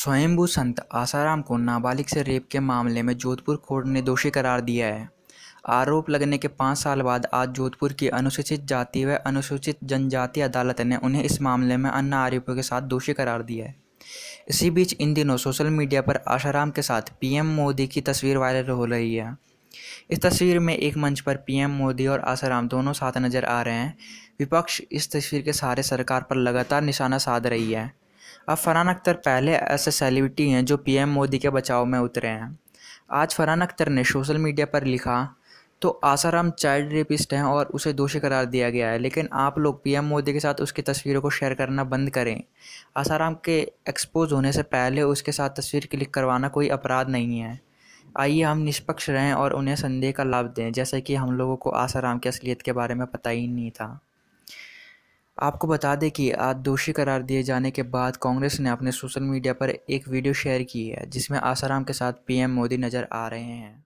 स्वयंभू संत आसाराम को नाबालिग से रेप के मामले में जोधपुर कोर्ट ने दोषी करार दिया है आरोप लगने के पाँच साल बाद आज जोधपुर की अनुसूचित जाति व अनुसूचित जनजाति अदालत ने उन्हें इस मामले में अन्य आरोपियों के साथ दोषी करार दिया है इसी बीच इन दिनों सोशल मीडिया पर आशाराम के साथ पीएम मोदी की तस्वीर वायरल हो रही है इस तस्वीर में एक मंच पर पीएम मोदी और आसाराम दोनों साथ नजर आ रहे हैं विपक्ष इस तस्वीर के सहारे सरकार पर लगातार निशाना साध रही है अब फरहान अख्तर पहले ऐसे सेलिब्रिटी हैं जो पीएम मोदी के बचाव में उतरे हैं आज फरहान अख्तर ने सोशल मीडिया पर लिखा तो आसाराम चाइल्ड रेपिस्ट हैं और उसे दोषी करार दिया गया है लेकिन आप लोग पीएम मोदी के साथ उसकी तस्वीरों को शेयर करना बंद करें आसाराम के एक्सपोज होने से पहले उसके साथ तस्वीर क्लिक करवाना कोई अपराध नहीं है आइए हम निष्पक्ष रहें और उन्हें संदेह का लाभ दें जैसे कि हम लोगों को आसाराम की असलियत के बारे में पता ही नहीं था आपको बता दें कि आज दोषी करार दिए जाने के बाद कांग्रेस ने अपने सोशल मीडिया पर एक वीडियो शेयर की है जिसमें आसाराम के साथ पीएम मोदी नज़र आ रहे हैं